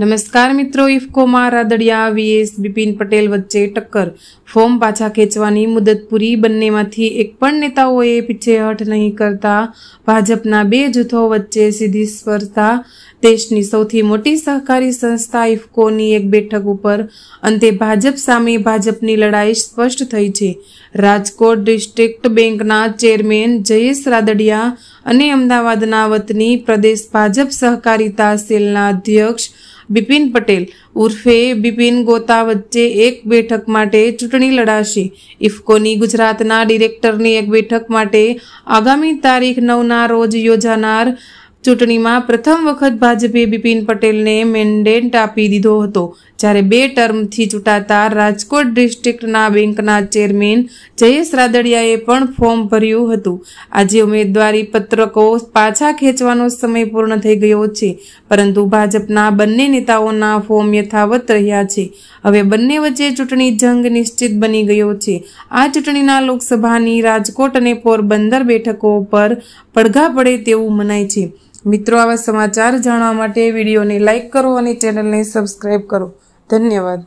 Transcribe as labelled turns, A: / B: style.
A: નમસ્કાર મિત્રો ઇફકોમાં રાદડિયા વીએસ બિપિન પટેલ વચ્ચે ટક્કર ફોર્મ પાછા ખેંચવાની મુદત પૂરી બંનેમાંથી એક પણ નેતાઓએ પીછેહઠ નહીં કરતા ભાજપના બે જૂથો વચ્ચે સીધી સ્પર્ધા દેશની સૌથી મોટી સહકારી સંસ્થા ઇફકોની એક બેઠક ઉપર અંતે ભાજપ સામે ભાજપની લડાઈ સ્પષ્ટ થઈ છે રાજકોટ ડિસ્ટ્રિક્ટ બેંકના ચેરમેન જયેશ રાદડિયા અને અમદાવાદના વતની પ્રદેશ ભાજપ સહકારિતા સેલના અધ્યક્ષ બિપિન પટેલ ઉર્ફે બિપિન ગોતા વચ્ચે એક બેઠક માટે ચૂંટણી લડાશે ઇફકોની ગુજરાતના ડિરેક્ટરની એક બેઠક માટે આગામી તારીખ નવના રોજ યોજાનાર ચૂંટણીમાં પ્રથમ વખત ભાજપે બિપિન પટેલને મેન્ડેટ આપી દીધો હતો જ્યારે બે ટર્મથી ચૂંટાતા રાજકોટ ડિસ્ટ્રિક્ટના બેંકના ચેરમેન જયેશ રાદડિયાએ પણ ફોર્મ ભર્યું હતું આજે ઉમેદવારી પત્રકો પાછા ખેંચવાનો સમય પૂર્ણ થઈ ગયો છે પરંતુ ભાજપના બંને નેતાઓના ફોર્મ યથાવત રહ્યા છે હવે બંને વચ્ચે ચૂંટણી જંગ નિશ્ચિત બની ગયો છે આ ચૂંટણીના લોકસભાની રાજકોટ અને પોરબંદર બેઠકો પર પડઘા પડે તેવું મનાય છે મિત્રો આવા સમાચાર જાણવા માટે વિડીયોને લાઇક કરો અને ચેનલને સબસ્ક્રાઈબ કરો ધન્યવાદ